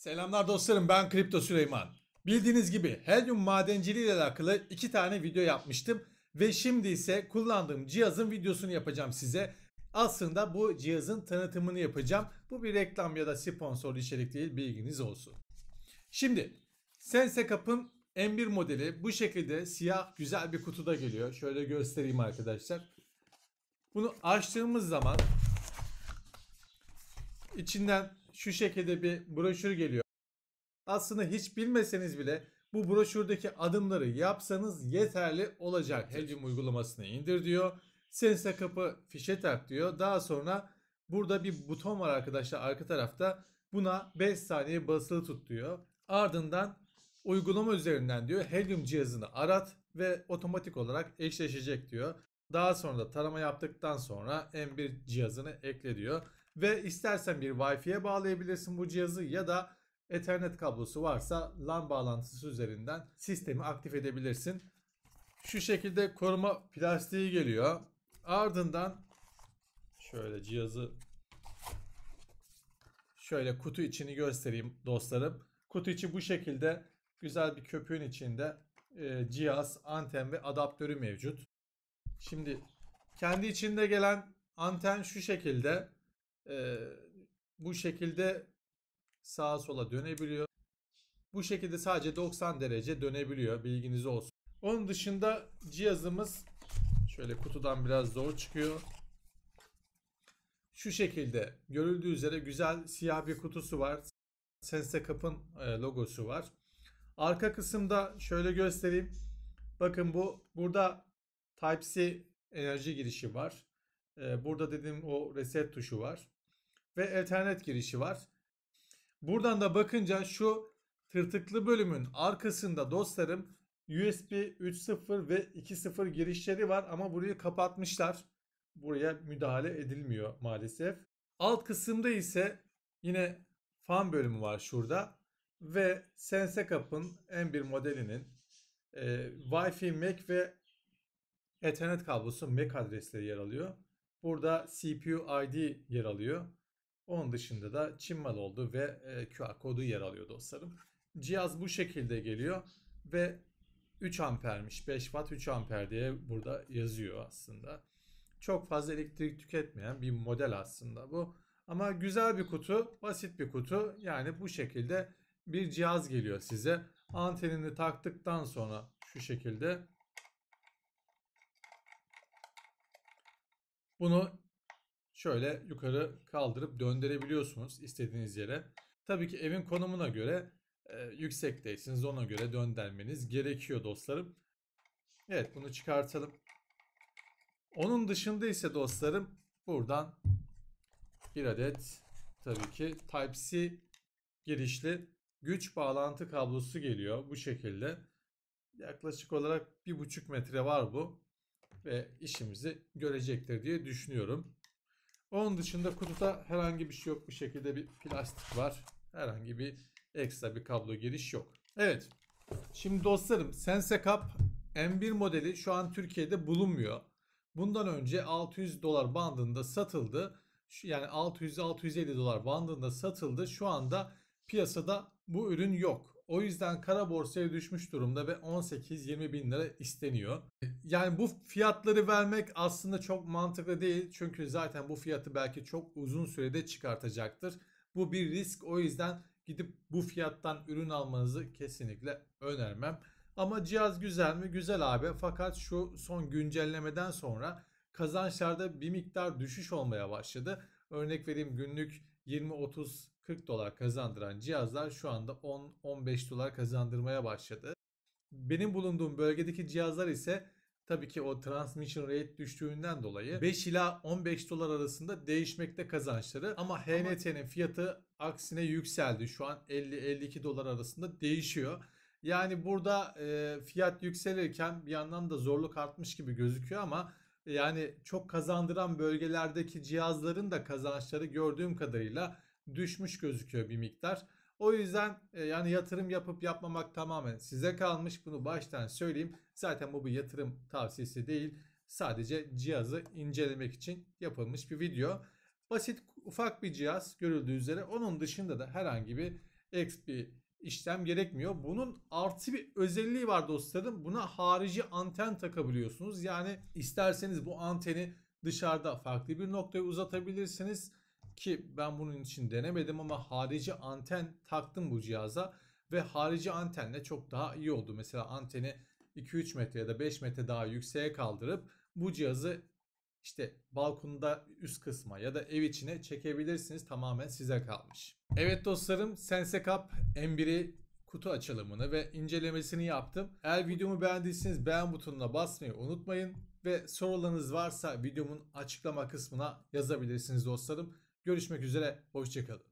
Selamlar dostlarım ben Kripto Süleyman. Bildiğiniz gibi helyum madenciliği ile alakalı iki tane video yapmıştım ve şimdi ise kullandığım cihazın videosunu yapacağım size. Aslında bu cihazın tanıtımını yapacağım. Bu bir reklam ya da sponsor içerik değil bilginiz olsun. Şimdi Sensecap'ın M1 modeli bu şekilde siyah güzel bir kutuda geliyor. Şöyle göstereyim arkadaşlar. Bunu açtığımız zaman içinden şu şekilde bir broşür geliyor. Aslında hiç bilmeseniz bile bu broşürdeki adımları yapsanız yeterli olacak. Helium uygulamasını indir diyor. Sense kapı fişe tak diyor. Daha sonra burada bir buton var arkadaşlar arka tarafta. Buna 5 saniye basılı tut diyor. Ardından uygulama üzerinden diyor Helium cihazını arat ve otomatik olarak eşleşecek diyor. Daha sonra da tarama yaptıktan sonra M1 cihazını ekle diyor. Ve istersen bir Wi-Fi'ye bağlayabilirsin bu cihazı ya da Ethernet kablosu varsa LAN bağlantısı üzerinden sistemi aktif edebilirsin. Şu şekilde koruma plastiği geliyor. Ardından şöyle cihazı şöyle kutu içini göstereyim dostlarım. Kutu içi bu şekilde güzel bir köpüğün içinde e, cihaz, anten ve adaptörü mevcut. Şimdi kendi içinde gelen anten şu şekilde e, bu şekilde sağa sola dönebiliyor. Bu şekilde sadece 90 derece dönebiliyor bilginiz olsun. Onun dışında cihazımız şöyle kutudan biraz zor çıkıyor. Şu şekilde görüldüğü üzere güzel siyah bir kutusu var. Sense logosu var. Arka kısımda şöyle göstereyim. Bakın bu burada Type-C enerji girişi var burada dediğim o reset tuşu var. Ve Ethernet girişi var. Buradan da bakınca şu tırtıklı bölümün arkasında dostlarım USB 3.0 ve 2.0 girişleri var ama burayı kapatmışlar. Buraya müdahale edilmiyor maalesef. Alt kısımda ise yine fan bölümü var şurada ve Sensecap'ın en bir modelinin e, Wi-Fi Mac ve Ethernet kablosu MAC adresleri yer alıyor. Burada CPU ID yer alıyor. Onun dışında da Çin mal oldu ve e, QR kodu yer alıyor dostlarım. Cihaz bu şekilde geliyor ve 3 ampermiş 5 watt 3 amper diye burada yazıyor aslında. Çok fazla elektrik tüketmeyen bir model aslında bu. Ama güzel bir kutu, basit bir kutu. Yani bu şekilde bir cihaz geliyor size. Antenini taktıktan sonra şu şekilde Bunu şöyle yukarı kaldırıp döndürebiliyorsunuz istediğiniz yere. Tabii ki evin konumuna göre e, yüksekteysiniz. Ona göre döndürmeniz gerekiyor dostlarım. Evet bunu çıkartalım. Onun dışında ise dostlarım buradan bir adet tabii ki Type-C girişli güç bağlantı kablosu geliyor bu şekilde. Yaklaşık olarak bir buçuk metre var bu ve işimizi görecektir diye düşünüyorum. Onun dışında kutuda herhangi bir şey yok. Bu şekilde bir plastik var. Herhangi bir ekstra bir kablo giriş yok. Evet. Şimdi dostlarım Sense Cup M1 modeli şu an Türkiye'de bulunmuyor. Bundan önce 600 dolar bandında satıldı. Yani 600-650 dolar bandında satıldı. Şu anda Piyasada bu ürün yok. O yüzden kara borsaya düşmüş durumda ve 18-20 bin lira isteniyor. Yani bu fiyatları vermek aslında çok mantıklı değil. Çünkü zaten bu fiyatı belki çok uzun sürede çıkartacaktır. Bu bir risk o yüzden gidip bu fiyattan ürün almanızı kesinlikle önermem. Ama cihaz güzel mi? Güzel abi. Fakat şu son güncellemeden sonra kazançlarda bir miktar düşüş olmaya başladı. Örnek vereyim günlük 20, 30, 40 dolar kazandıran cihazlar şu anda 10, 15 dolar kazandırmaya başladı. Benim bulunduğum bölgedeki cihazlar ise tabii ki o transmission rate düştüğünden dolayı 5 ila 15 dolar arasında değişmekte kazançları ama HNT'nin fiyatı aksine yükseldi. Şu an 50-52 dolar arasında değişiyor. Yani burada e, fiyat yükselirken bir yandan da zorluk artmış gibi gözüküyor ama yani çok kazandıran bölgelerdeki cihazların da kazançları gördüğüm kadarıyla düşmüş gözüküyor bir miktar. O yüzden e, yani yatırım yapıp yapmamak tamamen size kalmış. Bunu baştan söyleyeyim. Zaten bu bir yatırım tavsiyesi değil. Sadece cihazı incelemek için yapılmış bir video. Basit ufak bir cihaz görüldüğü üzere onun dışında da herhangi bir XP işlem gerekmiyor. Bunun artı bir özelliği var dostlarım. Buna harici anten takabiliyorsunuz. Yani isterseniz bu anteni dışarıda farklı bir noktaya uzatabilirsiniz. Ki ben bunun için denemedim ama harici anten taktım bu cihaza. Ve harici antenle çok daha iyi oldu. Mesela anteni 2-3 metre ya da 5 metre daha yükseğe kaldırıp bu cihazı işte balkonda üst kısma ya da ev içine çekebilirsiniz. Tamamen size kalmış. Evet dostlarım Sense Cup M1'i kutu açılımını ve incelemesini yaptım. Eğer videomu beğendiyseniz beğen butonuna basmayı unutmayın. Ve sorularınız varsa videomun açıklama kısmına yazabilirsiniz dostlarım. Görüşmek üzere, hoşçakalın.